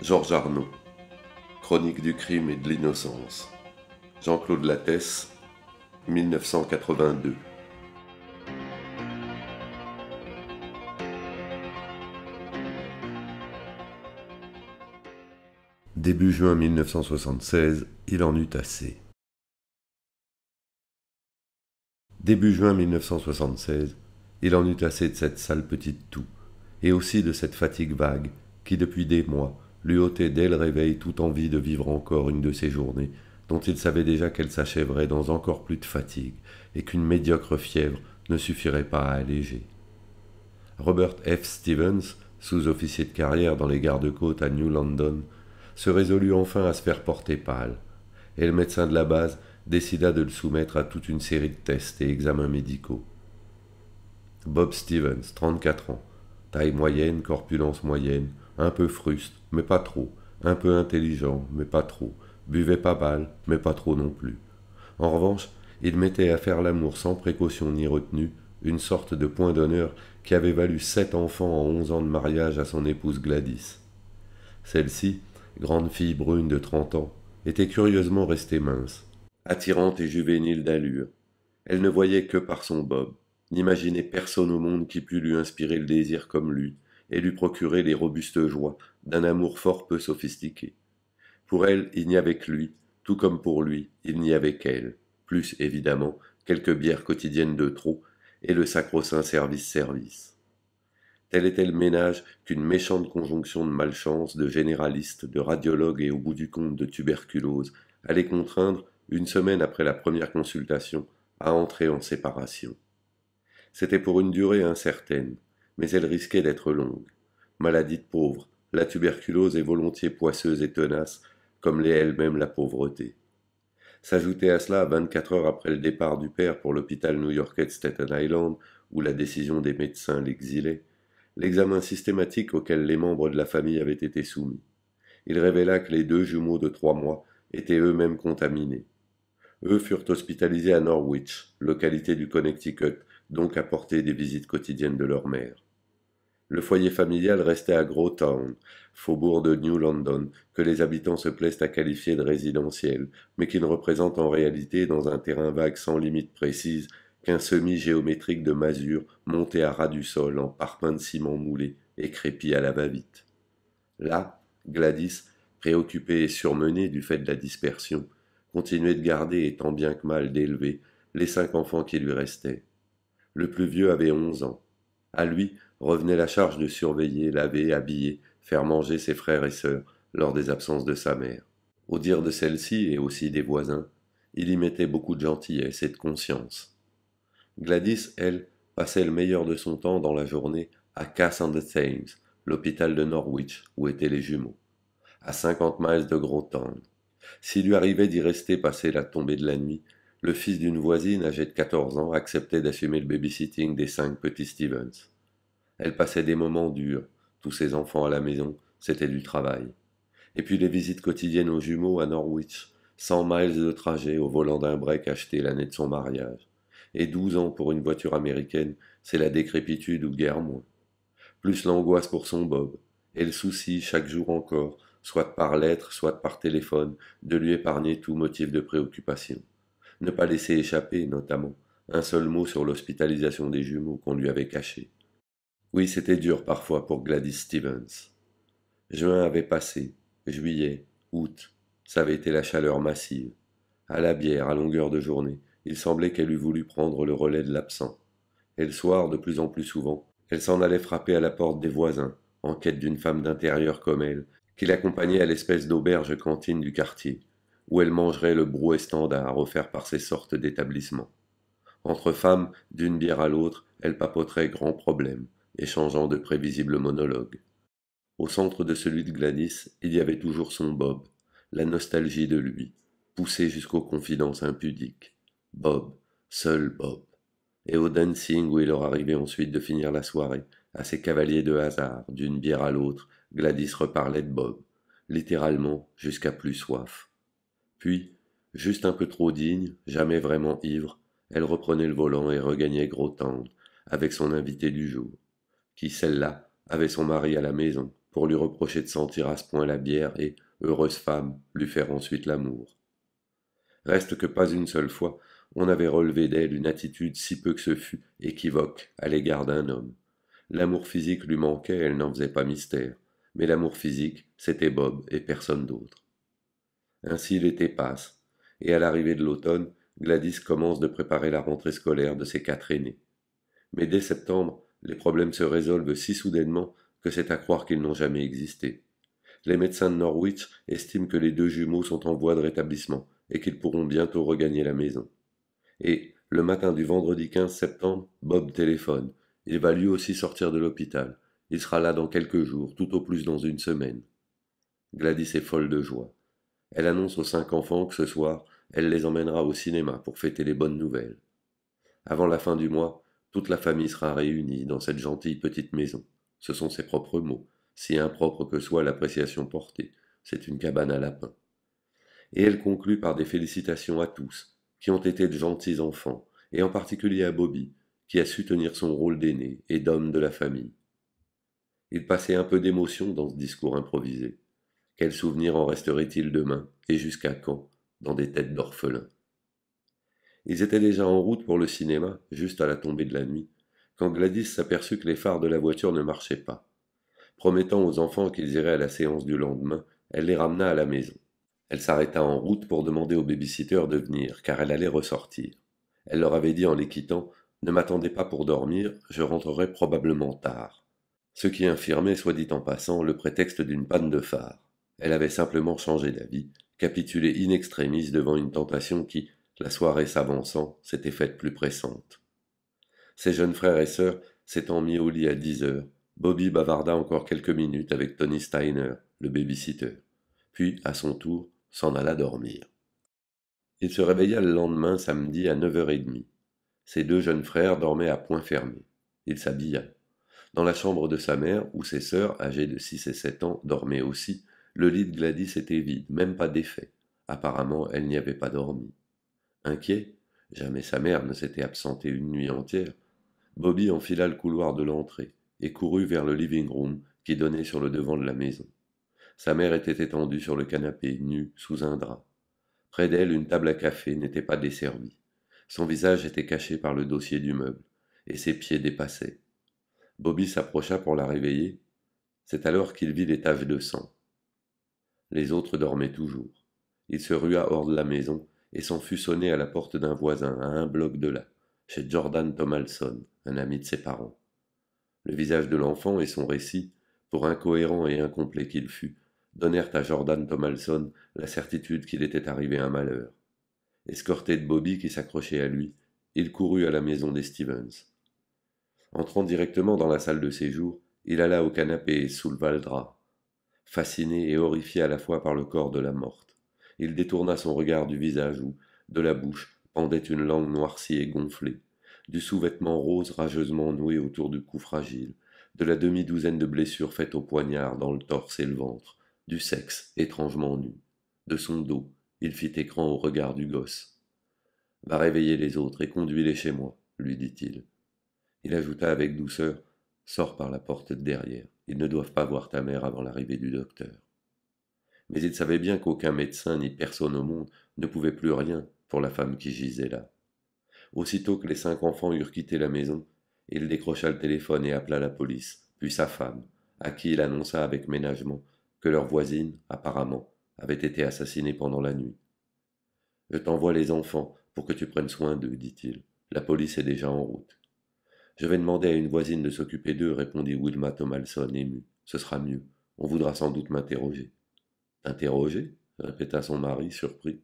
Georges Arnaud. Chronique du crime et de l'innocence. Jean-Claude Lattès, 1982. Début juin 1976, il en eut assez. Début juin 1976, il en eut assez de cette sale petite toux, et aussi de cette fatigue vague qui, depuis des mois, lui ôtait dès le réveil toute envie de vivre encore une de ces journées, dont il savait déjà qu'elle s'achèverait dans encore plus de fatigue, et qu'une médiocre fièvre ne suffirait pas à alléger. Robert F. Stevens, sous-officier de carrière dans les gardes-côtes à New London, se résolut enfin à se faire porter pâle, et le médecin de la base décida de le soumettre à toute une série de tests et examens médicaux. Bob Stevens, 34 ans, taille moyenne, corpulence moyenne, un peu fruste, mais pas trop, un peu intelligent, mais pas trop, buvait pas mal, mais pas trop non plus. En revanche, il mettait à faire l'amour sans précaution ni retenue, une sorte de point d'honneur qui avait valu sept enfants en onze ans de mariage à son épouse Gladys. Celle-ci, grande fille brune de trente ans, était curieusement restée mince, attirante et juvénile d'allure. Elle ne voyait que par son bob, n'imaginait personne au monde qui pût lui inspirer le désir comme lui, et lui procurer les robustes joies d'un amour fort peu sophistiqué. Pour elle, il n'y avait que lui, tout comme pour lui, il n'y avait qu'elle, plus évidemment quelques bières quotidiennes de trop et le sacro-saint service-service. Tel était le ménage qu'une méchante conjonction de malchance, de généralistes, de radiologues et au bout du compte de tuberculose allait contraindre, une semaine après la première consultation, à entrer en séparation. C'était pour une durée incertaine, mais elle risquait d'être longue. Maladie de pauvre, la tuberculose est volontiers poisseuse et tenace, comme l'est elle-même la pauvreté. S'ajoutait à cela, 24 heures après le départ du père pour l'hôpital new-yorkais de Staten Island, où la décision des médecins l'exilait, l'examen systématique auquel les membres de la famille avaient été soumis. Il révéla que les deux jumeaux de trois mois étaient eux-mêmes contaminés. Eux furent hospitalisés à Norwich, localité du Connecticut, donc à portée des visites quotidiennes de leur mère. Le foyer familial restait à Growtown, faubourg de New London, que les habitants se plaisent à qualifier de résidentiel, mais qui ne représente en réalité, dans un terrain vague sans limite précise, qu'un semi géométrique de masure monté à ras du sol en parpaing de ciment moulé et crépi à la va-vite. Là, Gladys, préoccupée et surmenée du fait de la dispersion, continuait de garder et tant bien que mal d'élever les cinq enfants qui lui restaient. Le plus vieux avait onze ans. À lui, revenait la charge de surveiller, laver, habiller, faire manger ses frères et sœurs lors des absences de sa mère. Au dire de celle-ci et aussi des voisins, il y mettait beaucoup de gentillesse et de conscience. Gladys, elle, passait le meilleur de son temps dans la journée à Cass on the Thames, l'hôpital de Norwich où étaient les jumeaux, à cinquante miles de Groton. S'il lui arrivait d'y rester passer la tombée de la nuit, le fils d'une voisine âgée de 14 ans acceptait d'assumer le babysitting des cinq petits Stevens. Elle passait des moments durs. Tous ses enfants à la maison, c'était du travail. Et puis les visites quotidiennes aux jumeaux à Norwich, cent miles de trajet au volant d'un break acheté l'année de son mariage. Et douze ans pour une voiture américaine, c'est la décrépitude ou guère moins. Plus l'angoisse pour son Bob, et le souci chaque jour encore, soit par lettre, soit par téléphone, de lui épargner tout motif de préoccupation. Ne pas laisser échapper, notamment, un seul mot sur l'hospitalisation des jumeaux qu'on lui avait caché. Oui, c'était dur parfois pour Gladys Stevens. Juin avait passé, juillet, août, ça avait été la chaleur massive. À la bière, à longueur de journée, il semblait qu'elle eût voulu prendre le relais de l'absent. Et le soir, de plus en plus souvent, elle s'en allait frapper à la porte des voisins, en quête d'une femme d'intérieur comme elle, qui l'accompagnait à l'espèce d'auberge cantine du quartier, où elle mangerait le brouet standard offert par ces sortes d'établissements. Entre femmes, d'une bière à l'autre, elle papoterait grand problème, échangeant de prévisibles monologues. Au centre de celui de Gladys, il y avait toujours son Bob, la nostalgie de lui, poussée jusqu'aux confidences impudiques. Bob, seul Bob. Et au dancing où il leur arrivait ensuite de finir la soirée, à ses cavaliers de hasard, d'une bière à l'autre, Gladys reparlait de Bob, littéralement jusqu'à plus soif. Puis, juste un peu trop digne, jamais vraiment ivre, elle reprenait le volant et regagnait gros avec son invité du jour qui, celle-là, avait son mari à la maison, pour lui reprocher de sentir à ce point la bière et, heureuse femme, lui faire ensuite l'amour. Reste que pas une seule fois, on avait relevé d'elle une attitude si peu que ce fût équivoque à l'égard d'un homme. L'amour physique lui manquait, elle n'en faisait pas mystère, mais l'amour physique, c'était Bob et personne d'autre. Ainsi l'été passe, et à l'arrivée de l'automne, Gladys commence de préparer la rentrée scolaire de ses quatre aînés. Mais dès septembre, les problèmes se résolvent si soudainement que c'est à croire qu'ils n'ont jamais existé. Les médecins de Norwich estiment que les deux jumeaux sont en voie de rétablissement et qu'ils pourront bientôt regagner la maison. Et, le matin du vendredi 15 septembre, Bob téléphone. Il va lui aussi sortir de l'hôpital. Il sera là dans quelques jours, tout au plus dans une semaine. Gladys est folle de joie. Elle annonce aux cinq enfants que ce soir, elle les emmènera au cinéma pour fêter les bonnes nouvelles. Avant la fin du mois, toute la famille sera réunie dans cette gentille petite maison. Ce sont ses propres mots, si impropre que soit l'appréciation portée. C'est une cabane à lapins. Et elle conclut par des félicitations à tous, qui ont été de gentils enfants, et en particulier à Bobby, qui a su tenir son rôle d'aîné et d'homme de la famille. Il passait un peu d'émotion dans ce discours improvisé. Quel souvenir en resterait-il demain, et jusqu'à quand, dans des têtes d'orphelins ils étaient déjà en route pour le cinéma, juste à la tombée de la nuit, quand Gladys s'aperçut que les phares de la voiture ne marchaient pas. Promettant aux enfants qu'ils iraient à la séance du lendemain, elle les ramena à la maison. Elle s'arrêta en route pour demander au babysitter de venir, car elle allait ressortir. Elle leur avait dit en les quittant Ne m'attendez pas pour dormir, je rentrerai probablement tard. Ce qui infirmait, soit dit en passant, le prétexte d'une panne de phare. Elle avait simplement changé d'avis, capitulé in extremis devant une tentation qui, la soirée s'avançant, s'était faite plus pressante. Ses jeunes frères et sœurs s'étant mis au lit à dix heures, Bobby bavarda encore quelques minutes avec Tony Steiner, le babysitter, puis, à son tour, s'en alla dormir. Il se réveilla le lendemain samedi à 9h30. Ses deux jeunes frères dormaient à point fermé. Il s'habilla. Dans la chambre de sa mère, où ses sœurs, âgées de 6 et 7 ans, dormaient aussi, le lit de Gladys était vide, même pas défait. Apparemment, elle n'y avait pas dormi. Inquiet, jamais sa mère ne s'était absentée une nuit entière, Bobby enfila le couloir de l'entrée et courut vers le living room qui donnait sur le devant de la maison. Sa mère était étendue sur le canapé, nue, sous un drap. Près d'elle, une table à café n'était pas desservie. Son visage était caché par le dossier du meuble, et ses pieds dépassaient. Bobby s'approcha pour la réveiller. C'est alors qu'il vit les taches de sang. Les autres dormaient toujours. Il se rua hors de la maison et s'en fut sonné à la porte d'un voisin, à un bloc de là, chez Jordan Tomalson, un ami de ses parents. Le visage de l'enfant et son récit, pour incohérent et incomplet qu'il fût, donnèrent à Jordan Tomalson la certitude qu'il était arrivé un malheur. Escorté de Bobby qui s'accrochait à lui, il courut à la maison des Stevens. Entrant directement dans la salle de séjour, il alla au canapé et souleva le drap, fasciné et horrifié à la fois par le corps de la morte il détourna son regard du visage où, de la bouche, pendait une langue noircie et gonflée, du sous-vêtement rose rageusement noué autour du cou fragile, de la demi-douzaine de blessures faites au poignard dans le torse et le ventre, du sexe étrangement nu. De son dos, il fit écran au regard du gosse. Va réveiller les autres et conduis-les chez moi, lui dit-il. Il ajouta avec douceur Sors par la porte derrière, ils ne doivent pas voir ta mère avant l'arrivée du docteur mais il savait bien qu'aucun médecin ni personne au monde ne pouvait plus rien pour la femme qui gisait là. Aussitôt que les cinq enfants eurent quitté la maison, il décrocha le téléphone et appela la police, puis sa femme, à qui il annonça avec ménagement que leur voisine, apparemment, avait été assassinée pendant la nuit. Je t'envoie les enfants pour que tu prennes soin d'eux, dit-il. La police est déjà en route. Je vais demander à une voisine de s'occuper d'eux, répondit Wilma Thomalson, ému. Ce sera mieux. On voudra sans doute m'interroger. Interrogé répéta son mari, surpris.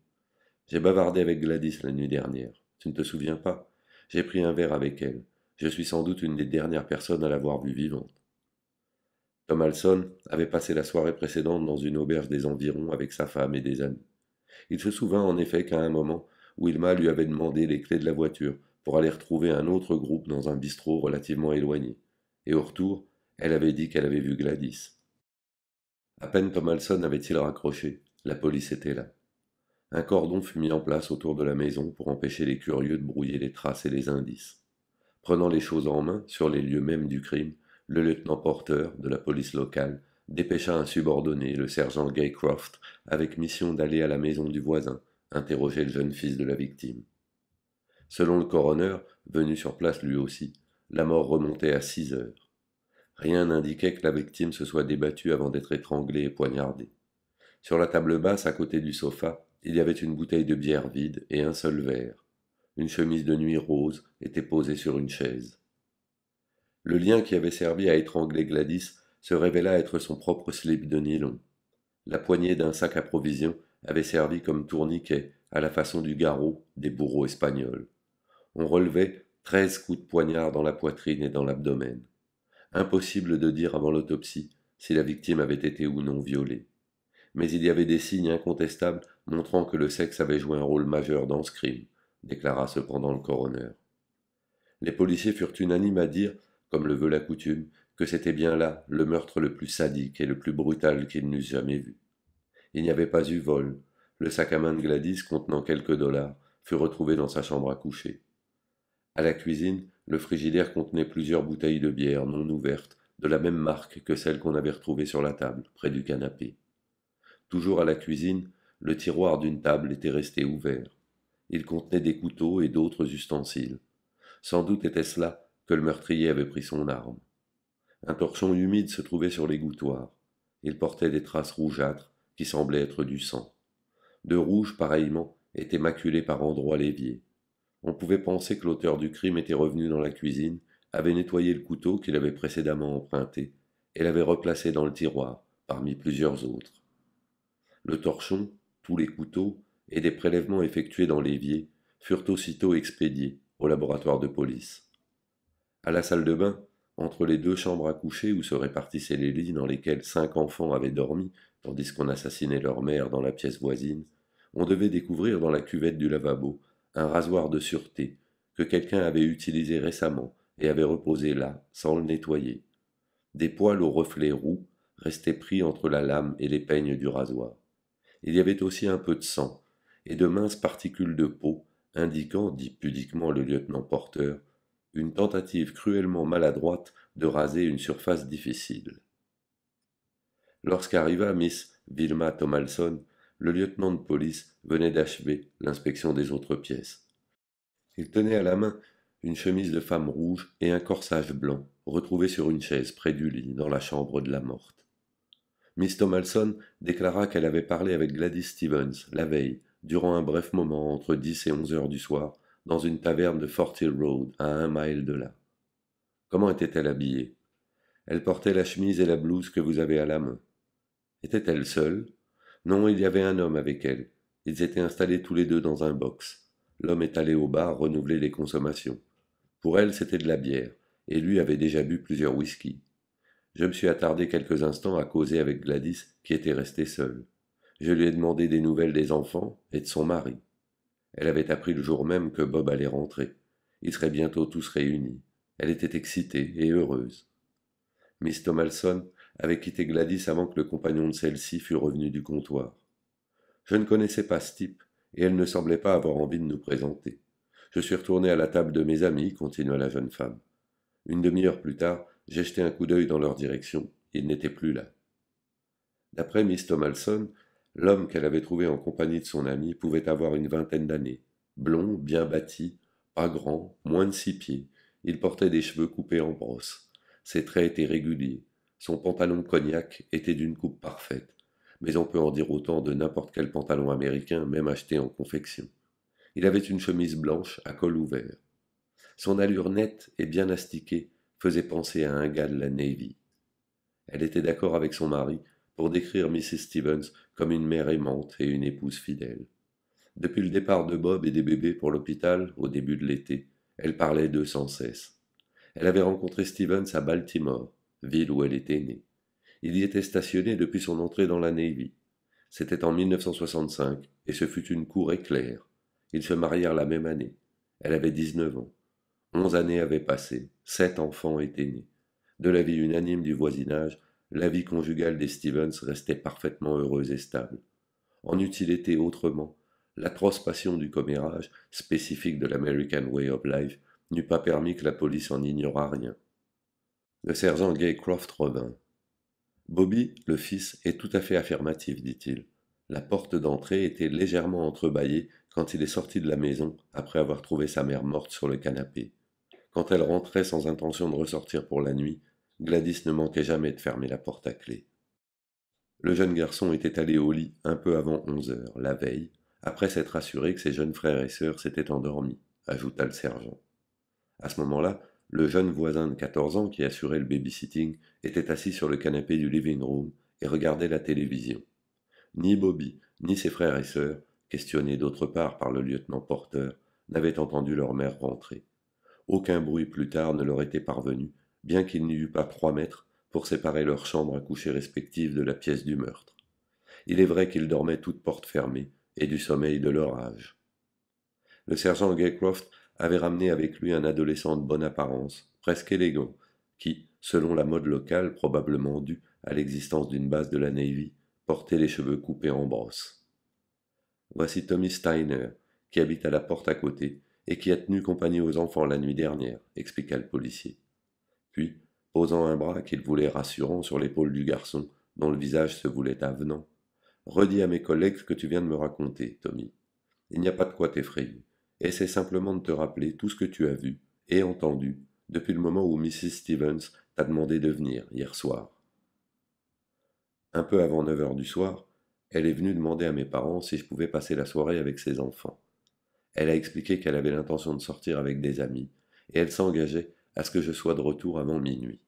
J'ai bavardé avec Gladys la nuit dernière. Tu ne te souviens pas J'ai pris un verre avec elle. Je suis sans doute une des dernières personnes à l'avoir vue vivante. Tom Alson avait passé la soirée précédente dans une auberge des environs avec sa femme et des amis. Il se souvint en effet qu'à un moment, Wilma lui avait demandé les clés de la voiture pour aller retrouver un autre groupe dans un bistrot relativement éloigné. Et au retour, elle avait dit qu'elle avait vu Gladys. À peine Halson avait-il raccroché, la police était là. Un cordon fut mis en place autour de la maison pour empêcher les curieux de brouiller les traces et les indices. Prenant les choses en main, sur les lieux mêmes du crime, le lieutenant porteur de la police locale dépêcha un subordonné, le sergent Gaycroft, avec mission d'aller à la maison du voisin, interroger le jeune fils de la victime. Selon le coroner, venu sur place lui aussi, la mort remontait à six heures. Rien n'indiquait que la victime se soit débattue avant d'être étranglée et poignardée. Sur la table basse, à côté du sofa, il y avait une bouteille de bière vide et un seul verre. Une chemise de nuit rose était posée sur une chaise. Le lien qui avait servi à étrangler Gladys se révéla être son propre slip de nylon. La poignée d'un sac à provisions avait servi comme tourniquet, à la façon du garrot des bourreaux espagnols. On relevait treize coups de poignard dans la poitrine et dans l'abdomen. Impossible de dire avant l'autopsie si la victime avait été ou non violée. Mais il y avait des signes incontestables montrant que le sexe avait joué un rôle majeur dans ce crime, déclara cependant le coroner. Les policiers furent unanimes à dire, comme le veut la coutume, que c'était bien là le meurtre le plus sadique et le plus brutal qu'ils n'eussent jamais vu. Il n'y avait pas eu vol. Le sac à main de Gladys contenant quelques dollars fut retrouvé dans sa chambre à coucher. À la cuisine, le frigidaire contenait plusieurs bouteilles de bière non ouvertes, de la même marque que celles qu'on avait retrouvées sur la table, près du canapé. Toujours à la cuisine, le tiroir d'une table était resté ouvert. Il contenait des couteaux et d'autres ustensiles. Sans doute était-ce là que le meurtrier avait pris son arme. Un torchon humide se trouvait sur l'égouttoir. Il portait des traces rougeâtres qui semblaient être du sang. De rouge, pareillement, était maculé par endroits l'évier. On pouvait penser que l'auteur du crime était revenu dans la cuisine, avait nettoyé le couteau qu'il avait précédemment emprunté, et l'avait replacé dans le tiroir, parmi plusieurs autres. Le torchon, tous les couteaux, et des prélèvements effectués dans l'évier furent aussitôt expédiés au laboratoire de police. À la salle de bain, entre les deux chambres à coucher où se répartissaient les lits dans lesquels cinq enfants avaient dormi, tandis qu'on assassinait leur mère dans la pièce voisine, on devait découvrir dans la cuvette du lavabo un rasoir de sûreté, que quelqu'un avait utilisé récemment et avait reposé là, sans le nettoyer. Des poils aux reflets roux restaient pris entre la lame et les peignes du rasoir. Il y avait aussi un peu de sang, et de minces particules de peau, indiquant, dit pudiquement le lieutenant porteur, une tentative cruellement maladroite de raser une surface difficile. Lorsqu'arriva Miss Vilma Tomalson le lieutenant de police venait d'achever l'inspection des autres pièces. Il tenait à la main une chemise de femme rouge et un corsage blanc, retrouvé sur une chaise près du lit dans la chambre de la morte. Miss Tomalson déclara qu'elle avait parlé avec Gladys Stevens la veille, durant un bref moment entre dix et onze heures du soir, dans une taverne de Fort Hill Road, à un mile de là. Comment était-elle habillée Elle portait la chemise et la blouse que vous avez à la main. Était-elle seule non, il y avait un homme avec elle. Ils étaient installés tous les deux dans un box. L'homme est allé au bar renouveler les consommations. Pour elle, c'était de la bière, et lui avait déjà bu plusieurs whisky. Je me suis attardé quelques instants à causer avec Gladys, qui était restée seule. Je lui ai demandé des nouvelles des enfants et de son mari. Elle avait appris le jour même que Bob allait rentrer. Ils seraient bientôt tous réunis. Elle était excitée et heureuse. Miss Thomasson avait quitté Gladys avant que le compagnon de celle-ci fût revenu du comptoir. Je ne connaissais pas ce type, et elle ne semblait pas avoir envie de nous présenter. Je suis retourné à la table de mes amis, continua la jeune femme. Une demi-heure plus tard, j'ai jeté un coup d'œil dans leur direction. Ils n'étaient plus là. D'après Miss Tomalson, l'homme qu'elle avait trouvé en compagnie de son ami pouvait avoir une vingtaine d'années. Blond, bien bâti, pas grand, moins de six pieds. Il portait des cheveux coupés en brosse. Ses traits étaient réguliers. Son pantalon cognac était d'une coupe parfaite, mais on peut en dire autant de n'importe quel pantalon américain, même acheté en confection. Il avait une chemise blanche à col ouvert. Son allure nette et bien astiquée faisait penser à un gars de la Navy. Elle était d'accord avec son mari pour décrire Mrs. Stevens comme une mère aimante et une épouse fidèle. Depuis le départ de Bob et des bébés pour l'hôpital, au début de l'été, elle parlait d'eux sans cesse. Elle avait rencontré Stevens à Baltimore, ville où elle était née. Il y était stationné depuis son entrée dans la Navy. C'était en 1965, et ce fut une cour éclair. Ils se marièrent la même année. Elle avait 19 ans. Onze années avaient passé, sept enfants étaient nés. De la vie unanime du voisinage, la vie conjugale des Stevens restait parfaitement heureuse et stable. En eût-il été autrement, l'atroce passion du commérage, spécifique de l'American Way of Life, n'eût pas permis que la police en ignorât rien. Le sergent Gaycroft revint. Bobby, le fils, est tout à fait affirmatif, dit-il. La porte d'entrée était légèrement entrebâillée quand il est sorti de la maison après avoir trouvé sa mère morte sur le canapé. Quand elle rentrait sans intention de ressortir pour la nuit, Gladys ne manquait jamais de fermer la porte à clé. Le jeune garçon était allé au lit un peu avant onze heures, la veille, après s'être assuré que ses jeunes frères et sœurs s'étaient endormis, ajouta le sergent. À ce moment-là, le jeune voisin de 14 ans qui assurait le babysitting était assis sur le canapé du living room et regardait la télévision. Ni Bobby, ni ses frères et sœurs, questionnés d'autre part par le lieutenant Porter, n'avaient entendu leur mère rentrer. Aucun bruit plus tard ne leur était parvenu, bien qu'il n'y eût pas trois mètres pour séparer leurs chambres à coucher respectives de la pièce du meurtre. Il est vrai qu'ils dormaient toutes portes fermées et du sommeil de leur âge. Le sergent Gaycroft avait ramené avec lui un adolescent de bonne apparence, presque élégant, qui, selon la mode locale probablement due à l'existence d'une base de la Navy, portait les cheveux coupés en brosse. Voici Tommy Steiner, qui habite à la porte à côté et qui a tenu compagnie aux enfants la nuit dernière, expliqua le policier. Puis, posant un bras qu'il voulait rassurant sur l'épaule du garçon, dont le visage se voulait avenant, redis à mes collègues ce que tu viens de me raconter, Tommy. Il n'y a pas de quoi t'effrayer essaie simplement de te rappeler tout ce que tu as vu et entendu depuis le moment où Mrs. Stevens t'a demandé de venir hier soir. Un peu avant 9 heures du soir, elle est venue demander à mes parents si je pouvais passer la soirée avec ses enfants. Elle a expliqué qu'elle avait l'intention de sortir avec des amis, et elle s'engageait à ce que je sois de retour avant minuit.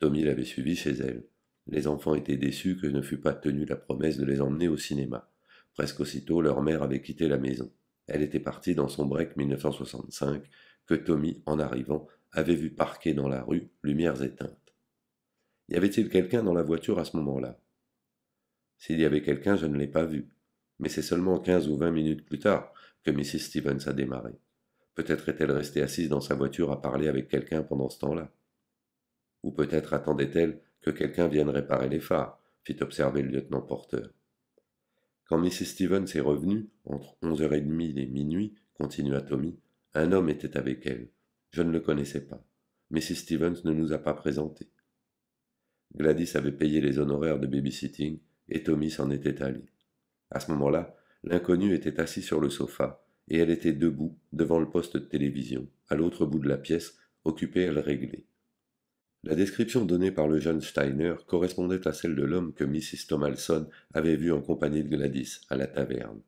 Tommy l'avait suivi chez elle. Les enfants étaient déçus que ne fût pas tenue la promesse de les emmener au cinéma. Presque aussitôt, leur mère avait quitté la maison. Elle était partie dans son break 1965 que Tommy, en arrivant, avait vu parquer dans la rue, lumières éteintes. Y avait-il quelqu'un dans la voiture à ce moment-là S'il y avait quelqu'un, je ne l'ai pas vu. Mais c'est seulement quinze ou vingt minutes plus tard que Mrs. Stevens a démarré. Peut-être est-elle restée assise dans sa voiture à parler avec quelqu'un pendant ce temps-là. Ou peut-être attendait-elle que quelqu'un vienne réparer les phares, fit observer le lieutenant porteur. Quand Mrs. Stevens est revenue, entre 11h30 et minuit, continua Tommy, un homme était avec elle. Je ne le connaissais pas. Mrs. Stevens ne nous a pas présenté. Gladys avait payé les honoraires de babysitting et Tommy s'en était allé. À ce moment-là, l'inconnu était assis sur le sofa et elle était debout devant le poste de télévision, à l'autre bout de la pièce, occupée à le régler. La description donnée par le jeune Steiner correspondait à celle de l'homme que Mrs. Tomlinson avait vu en compagnie de Gladys à la taverne.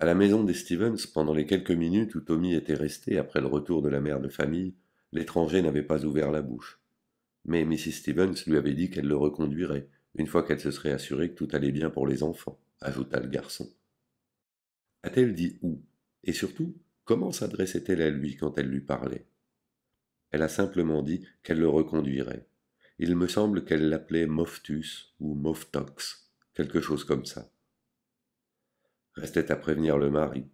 À la maison des Stevens, pendant les quelques minutes où Tommy était resté après le retour de la mère de famille, l'étranger n'avait pas ouvert la bouche. Mais Mrs. Stevens lui avait dit qu'elle le reconduirait, une fois qu'elle se serait assurée que tout allait bien pour les enfants, ajouta le garçon. A-t-elle dit où Et surtout, comment s'adressait-elle à lui quand elle lui parlait elle a simplement dit qu'elle le reconduirait. Il me semble qu'elle l'appelait Moftus ou Moftox, quelque chose comme ça. Restait à prévenir le mari.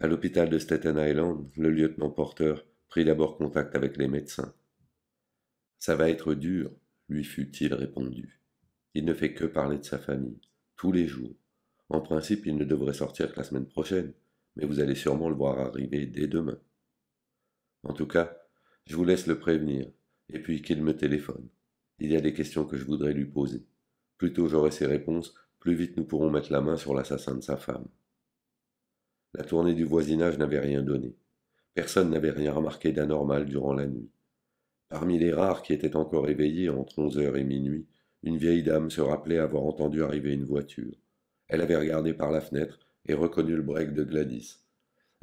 À l'hôpital de Staten Island, le lieutenant porteur prit d'abord contact avec les médecins. Ça va être dur, lui fut-il répondu. Il ne fait que parler de sa famille, tous les jours. En principe, il ne devrait sortir que la semaine prochaine, mais vous allez sûrement le voir arriver dès demain. En tout cas, je vous laisse le prévenir, et puis qu'il me téléphone. Il y a des questions que je voudrais lui poser. Plus tôt j'aurai ses réponses, plus vite nous pourrons mettre la main sur l'assassin de sa femme. La tournée du voisinage n'avait rien donné. Personne n'avait rien remarqué d'anormal durant la nuit. Parmi les rares qui étaient encore éveillés entre onze heures et minuit, une vieille dame se rappelait avoir entendu arriver une voiture. Elle avait regardé par la fenêtre et reconnu le break de Gladys.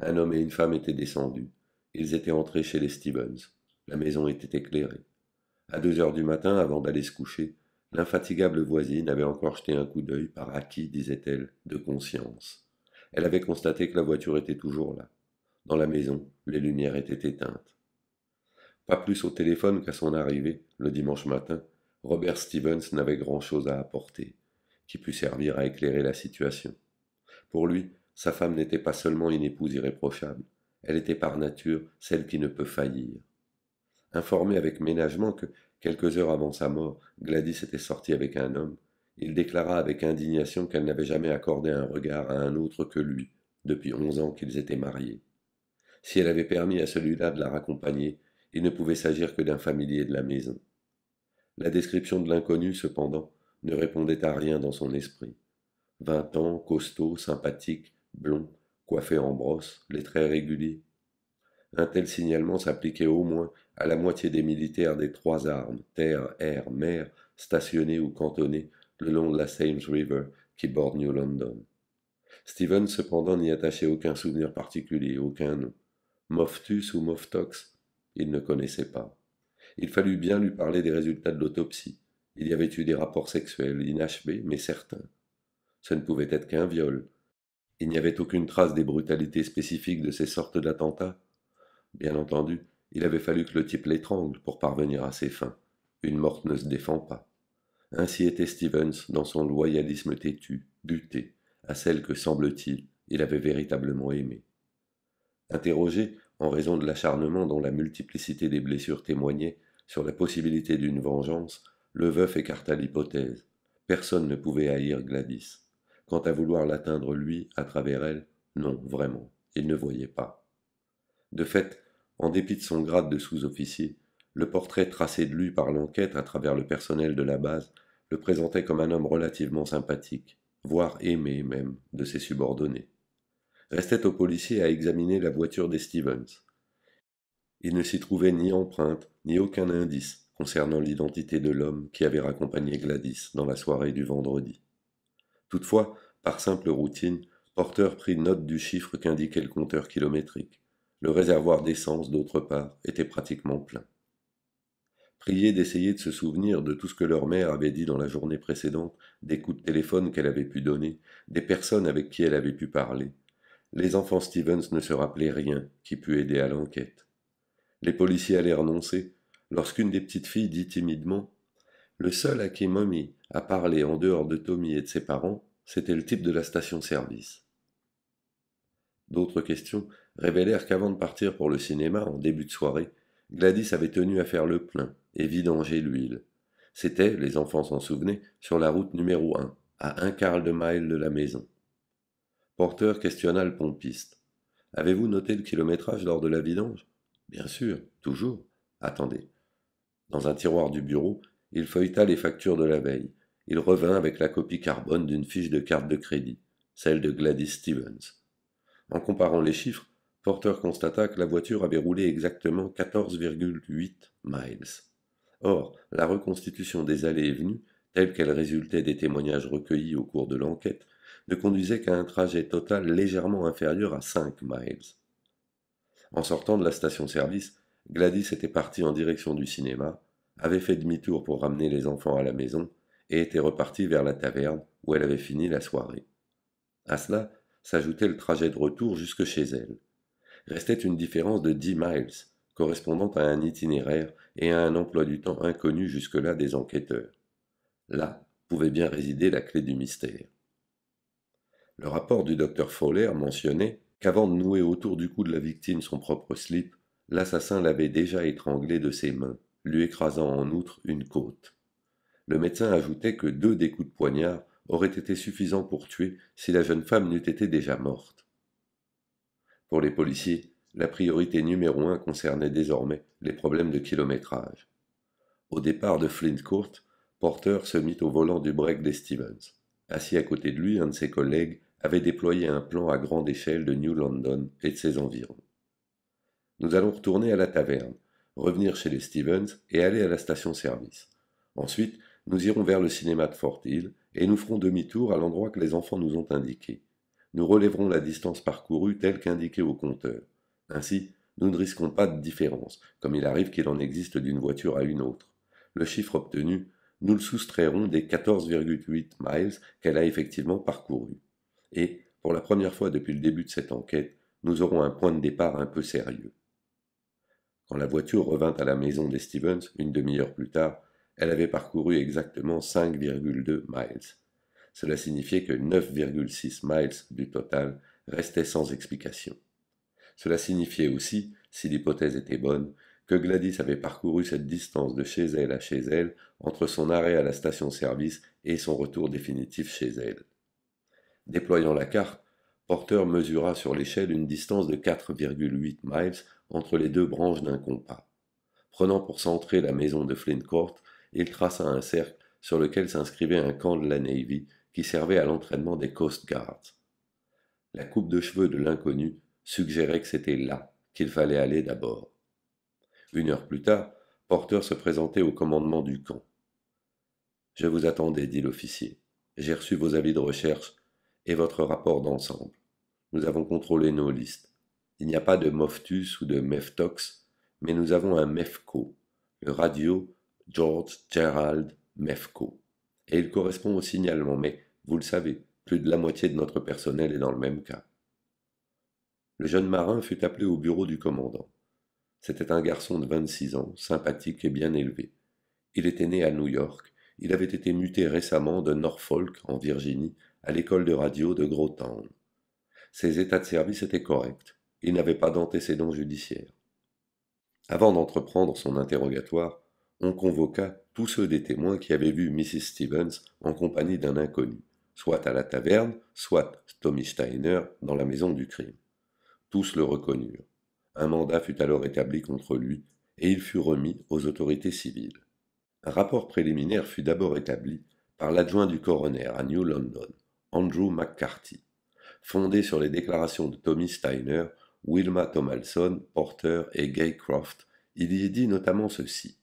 Un homme et une femme étaient descendus ils étaient entrés chez les Stevens. La maison était éclairée. À deux heures du matin, avant d'aller se coucher, l'infatigable voisine avait encore jeté un coup d'œil par acquis, disait-elle, de conscience. Elle avait constaté que la voiture était toujours là. Dans la maison, les lumières étaient éteintes. Pas plus au téléphone qu'à son arrivée, le dimanche matin, Robert Stevens n'avait grand-chose à apporter, qui pût servir à éclairer la situation. Pour lui, sa femme n'était pas seulement une épouse irréprochable, elle était par nature celle qui ne peut faillir. Informé avec ménagement que, quelques heures avant sa mort, Gladys était sortie avec un homme, il déclara avec indignation qu'elle n'avait jamais accordé un regard à un autre que lui, depuis onze ans qu'ils étaient mariés. Si elle avait permis à celui-là de la raccompagner, il ne pouvait s'agir que d'un familier de la maison. La description de l'inconnu, cependant, ne répondait à rien dans son esprit. Vingt ans, costaud, sympathique, blond, coiffé en brosse, les traits réguliers. Un tel signalement s'appliquait au moins à la moitié des militaires des trois armes, terre, air, mer, stationnés ou cantonnés le long de la Thames River qui borde New London. Stephen, cependant, n'y attachait aucun souvenir particulier, aucun nom. Moftus ou Moftox, il ne connaissait pas. Il fallut bien lui parler des résultats de l'autopsie. Il y avait eu des rapports sexuels inachevés, mais certains. Ce ne pouvait être qu'un viol, il n'y avait aucune trace des brutalités spécifiques de ces sortes d'attentats. Bien entendu, il avait fallu que le type l'étrangle pour parvenir à ses fins. Une morte ne se défend pas. Ainsi était Stevens dans son loyalisme têtu, buté, à celle que, semble-t-il, il avait véritablement aimée. Interrogé, en raison de l'acharnement dont la multiplicité des blessures témoignait, sur la possibilité d'une vengeance, le veuf écarta l'hypothèse. Personne ne pouvait haïr Gladys. Quant à vouloir l'atteindre lui, à travers elle, non, vraiment, il ne voyait pas. De fait, en dépit de son grade de sous-officier, le portrait tracé de lui par l'enquête à travers le personnel de la base le présentait comme un homme relativement sympathique, voire aimé même, de ses subordonnés. Restait au policier à examiner la voiture des Stevens. Il ne s'y trouvait ni empreinte, ni aucun indice concernant l'identité de l'homme qui avait raccompagné Gladys dans la soirée du vendredi. Toutefois, par simple routine, Porter prit note du chiffre qu'indiquait le compteur kilométrique. Le réservoir d'essence, d'autre part, était pratiquement plein. Priés d'essayer de se souvenir de tout ce que leur mère avait dit dans la journée précédente, des coups de téléphone qu'elle avait pu donner, des personnes avec qui elle avait pu parler. Les enfants Stevens ne se rappelaient rien qui pût aider à l'enquête. Les policiers allaient renoncer lorsqu'une des petites filles dit timidement le seul à qui Mommy a parlé en dehors de Tommy et de ses parents, c'était le type de la station-service. D'autres questions révélèrent qu'avant de partir pour le cinéma en début de soirée, Gladys avait tenu à faire le plein et vidanger l'huile. C'était, les enfants s'en souvenaient, sur la route numéro 1, à un quart de mile de la maison. Porteur questionna le pompiste. Avez-vous noté le kilométrage lors de la vidange Bien sûr, toujours. Attendez. Dans un tiroir du bureau, il feuilleta les factures de la veille. Il revint avec la copie carbone d'une fiche de carte de crédit, celle de Gladys Stevens. En comparant les chiffres, Porter constata que la voiture avait roulé exactement 14,8 miles. Or, la reconstitution des allées et venues, telle qu'elle résultait des témoignages recueillis au cours de l'enquête, ne conduisait qu'à un trajet total légèrement inférieur à 5 miles. En sortant de la station-service, Gladys était partie en direction du cinéma, avait fait demi-tour pour ramener les enfants à la maison et était reparti vers la taverne où elle avait fini la soirée. À cela s'ajoutait le trajet de retour jusque chez elle. Restait une différence de dix miles, correspondant à un itinéraire et à un emploi du temps inconnu jusque-là des enquêteurs. Là pouvait bien résider la clé du mystère. Le rapport du docteur Fowler mentionnait qu'avant de nouer autour du cou de la victime son propre slip, l'assassin l'avait déjà étranglé de ses mains lui écrasant en outre une côte. Le médecin ajoutait que deux des coups de poignard auraient été suffisants pour tuer si la jeune femme n'eût été déjà morte. Pour les policiers, la priorité numéro un concernait désormais les problèmes de kilométrage. Au départ de Flint Court, Porter se mit au volant du break des Stevens. Assis à côté de lui, un de ses collègues avait déployé un plan à grande échelle de New London et de ses environs. Nous allons retourner à la taverne, revenir chez les Stevens et aller à la station-service. Ensuite, nous irons vers le cinéma de Fort Hill et nous ferons demi-tour à l'endroit que les enfants nous ont indiqué. Nous relèverons la distance parcourue telle qu'indiquée au compteur. Ainsi, nous ne risquons pas de différence, comme il arrive qu'il en existe d'une voiture à une autre. Le chiffre obtenu, nous le soustrairons des 14,8 miles qu'elle a effectivement parcouru. Et, pour la première fois depuis le début de cette enquête, nous aurons un point de départ un peu sérieux. Quand la voiture revint à la maison des Stevens une demi-heure plus tard, elle avait parcouru exactement 5,2 miles. Cela signifiait que 9,6 miles du total restaient sans explication. Cela signifiait aussi, si l'hypothèse était bonne, que Gladys avait parcouru cette distance de chez elle à chez elle entre son arrêt à la station-service et son retour définitif chez elle. Déployant la carte, Porter mesura sur l'échelle une distance de 4,8 miles entre les deux branches d'un compas. Prenant pour centrer la maison de Flint Court, il traça un cercle sur lequel s'inscrivait un camp de la Navy qui servait à l'entraînement des Coast Guards. La coupe de cheveux de l'inconnu suggérait que c'était là qu'il fallait aller d'abord. Une heure plus tard, Porter se présentait au commandement du camp. Je vous attendais, dit l'officier. J'ai reçu vos avis de recherche et votre rapport d'ensemble. Nous avons contrôlé nos listes. Il n'y a pas de Moftus ou de Meftox, mais nous avons un Mefco, le radio George Gerald Mefco. Et il correspond au signalement, mais vous le savez, plus de la moitié de notre personnel est dans le même cas. Le jeune marin fut appelé au bureau du commandant. C'était un garçon de 26 ans, sympathique et bien élevé. Il était né à New York. Il avait été muté récemment de Norfolk, en Virginie, à l'école de radio de Groton ses états de service étaient corrects. Il n'avait pas d'antécédents judiciaires. Avant d'entreprendre son interrogatoire, on convoqua tous ceux des témoins qui avaient vu Mrs. Stevens en compagnie d'un inconnu, soit à la taverne, soit Tommy Steiner dans la maison du crime. Tous le reconnurent. Un mandat fut alors établi contre lui et il fut remis aux autorités civiles. Un rapport préliminaire fut d'abord établi par l'adjoint du coroner à New London, Andrew McCarthy. Fondé sur les déclarations de Tommy Steiner, Wilma Thomalson, Porter et Gaycroft. Il y dit notamment ceci.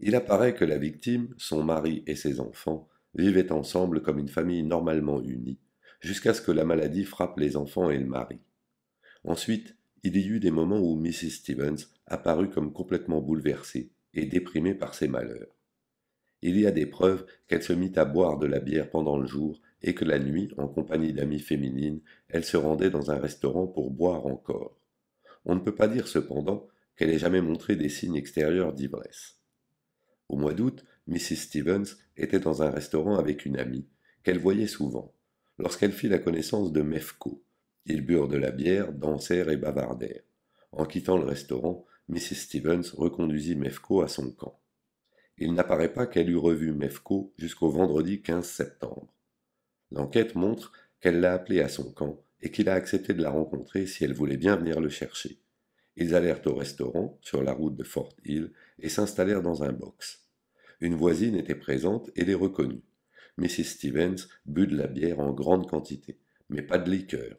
Il apparaît que la victime, son mari et ses enfants vivaient ensemble comme une famille normalement unie, jusqu'à ce que la maladie frappe les enfants et le mari. Ensuite, il y eut des moments où Mrs. Stevens apparut comme complètement bouleversée et déprimée par ses malheurs. Il y a des preuves qu'elle se mit à boire de la bière pendant le jour et que la nuit, en compagnie d'amies féminines, elle se rendait dans un restaurant pour boire encore. On ne peut pas dire cependant qu'elle ait jamais montré des signes extérieurs d'ivresse. Au mois d'août, Mrs. Stevens était dans un restaurant avec une amie, qu'elle voyait souvent, lorsqu'elle fit la connaissance de Mefko, Ils burent de la bière, dansèrent et bavardèrent. En quittant le restaurant, Mrs. Stevens reconduisit Mefko à son camp. Il n'apparaît pas qu'elle eût revu Mefko jusqu'au vendredi 15 septembre. L'enquête montre qu'elle l'a appelé à son camp et qu'il a accepté de la rencontrer si elle voulait bien venir le chercher. Ils allèrent au restaurant, sur la route de Fort Hill, et s'installèrent dans un box. Une voisine était présente et les reconnut. Mrs. Stevens but de la bière en grande quantité, mais pas de liqueur.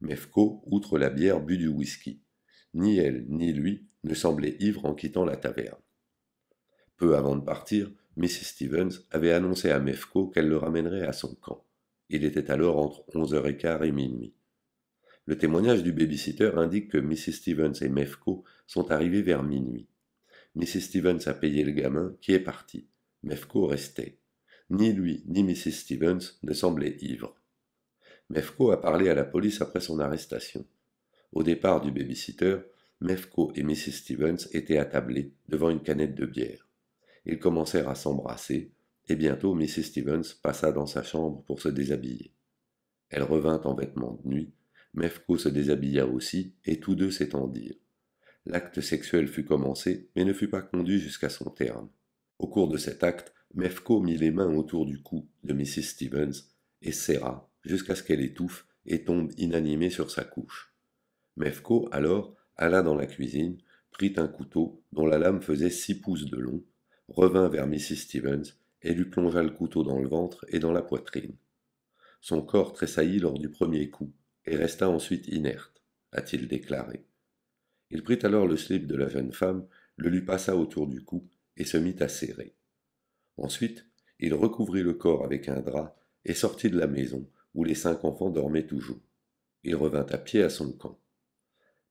Mefco, outre la bière, but du whisky. Ni elle ni lui ne semblaient ivres en quittant la taverne. Peu avant de partir, Mrs. Stevens avait annoncé à Mefco qu'elle le ramènerait à son camp. Il était alors entre 11h15 et minuit. Le témoignage du babysitter indique que Mrs. Stevens et Mefko sont arrivés vers minuit. Mrs. Stevens a payé le gamin, qui est parti. Mefko restait. Ni lui, ni Mrs. Stevens ne semblaient ivres. Mefko a parlé à la police après son arrestation. Au départ du babysitter, Mefko et Mrs. Stevens étaient attablés devant une canette de bière. Ils commencèrent à s'embrasser, et bientôt Mrs. Stevens passa dans sa chambre pour se déshabiller. Elle revint en vêtements de nuit, Mefko se déshabilla aussi, et tous deux s'étendirent. L'acte sexuel fut commencé, mais ne fut pas conduit jusqu'à son terme. Au cours de cet acte, Mefko mit les mains autour du cou de Mrs. Stevens et serra, jusqu'à ce qu'elle étouffe et tombe inanimée sur sa couche. Mefko, alors, alla dans la cuisine, prit un couteau dont la lame faisait six pouces de long, revint vers Mrs. Stevens et lui plongea le couteau dans le ventre et dans la poitrine. Son corps tressaillit lors du premier coup et resta ensuite inerte, a-t-il déclaré. Il prit alors le slip de la jeune femme, le lui passa autour du cou et se mit à serrer. Ensuite, il recouvrit le corps avec un drap et sortit de la maison où les cinq enfants dormaient toujours. Il revint à pied à son camp.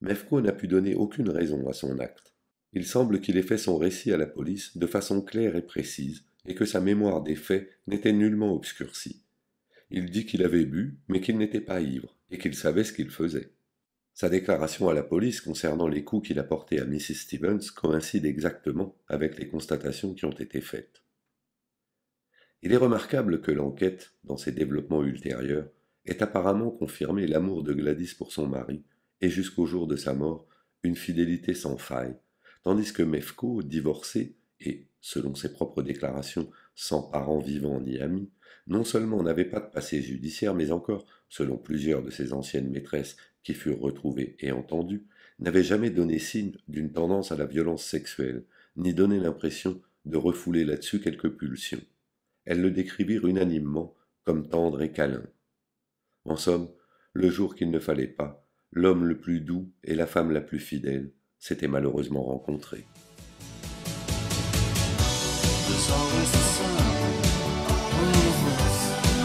Mefko n'a pu donner aucune raison à son acte. Il semble qu'il ait fait son récit à la police de façon claire et précise, et que sa mémoire des faits n'était nullement obscurcie. Il dit qu'il avait bu, mais qu'il n'était pas ivre, et qu'il savait ce qu'il faisait. Sa déclaration à la police concernant les coups qu'il a portés à Mrs. Stevens coïncide exactement avec les constatations qui ont été faites. Il est remarquable que l'enquête, dans ses développements ultérieurs, ait apparemment confirmé l'amour de Gladys pour son mari, et jusqu'au jour de sa mort, une fidélité sans faille, tandis que Mefco, divorcé et selon ses propres déclarations, sans parents vivants ni amis, non seulement n'avait pas de passé judiciaire, mais encore, selon plusieurs de ses anciennes maîtresses qui furent retrouvées et entendues, n'avait jamais donné signe d'une tendance à la violence sexuelle, ni donné l'impression de refouler là-dessus quelques pulsions. Elles le décrivirent unanimement comme tendre et câlin. En somme, le jour qu'il ne fallait pas, l'homme le plus doux et la femme la plus fidèle s'étaient malheureusement rencontrés. There's always the sun.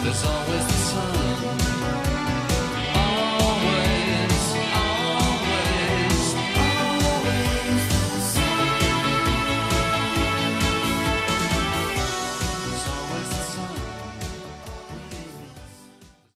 There's always the sun.